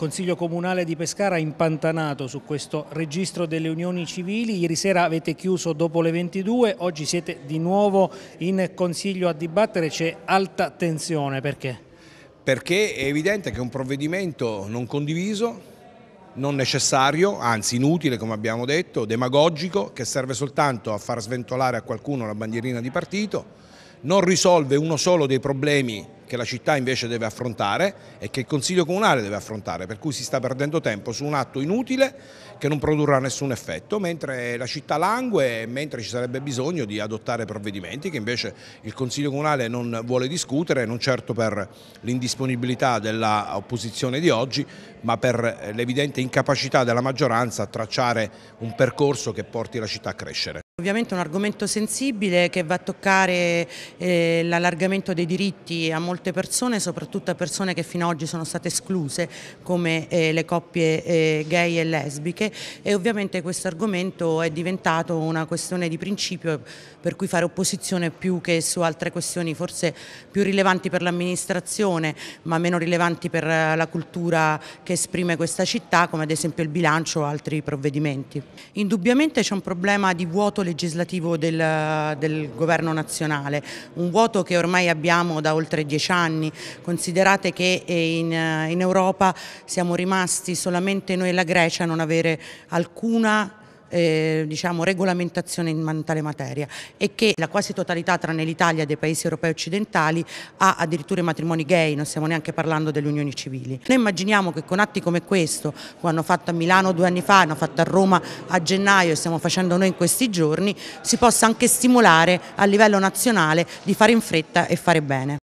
Il Consiglio Comunale di Pescara ha impantanato su questo registro delle unioni civili, ieri sera avete chiuso dopo le 22, oggi siete di nuovo in Consiglio a dibattere, c'è alta tensione, perché? Perché è evidente che è un provvedimento non condiviso, non necessario, anzi inutile come abbiamo detto, demagogico, che serve soltanto a far sventolare a qualcuno la bandierina di partito, non risolve uno solo dei problemi che la città invece deve affrontare e che il Consiglio Comunale deve affrontare, per cui si sta perdendo tempo su un atto inutile che non produrrà nessun effetto, mentre la città langue e mentre ci sarebbe bisogno di adottare provvedimenti che invece il Consiglio Comunale non vuole discutere, non certo per l'indisponibilità dell'opposizione di oggi, ma per l'evidente incapacità della maggioranza a tracciare un percorso che porti la città a crescere. Ovviamente è un argomento sensibile che va a toccare eh, l'allargamento dei diritti a molte persone, soprattutto a persone che fino ad oggi sono state escluse come eh, le coppie eh, gay e lesbiche e ovviamente questo argomento è diventato una questione di principio per cui fare opposizione più che su altre questioni forse più rilevanti per l'amministrazione ma meno rilevanti per eh, la cultura che esprime questa città come ad esempio il bilancio o altri provvedimenti. Indubbiamente c'è un problema di vuoto legislativo del, del, governo nazionale, un vuoto che ormai abbiamo da oltre dieci anni, considerate che eh, in, eh, in Europa siamo rimasti solamente noi e la Grecia a non avere alcuna eh, diciamo, regolamentazione in tale materia e che la quasi totalità tranne l'Italia dei paesi europei occidentali ha addirittura i matrimoni gay, non stiamo neanche parlando delle unioni civili. Noi immaginiamo che con atti come questo, come hanno fatto a Milano due anni fa, hanno fatto a Roma a gennaio e stiamo facendo noi in questi giorni, si possa anche stimolare a livello nazionale di fare in fretta e fare bene.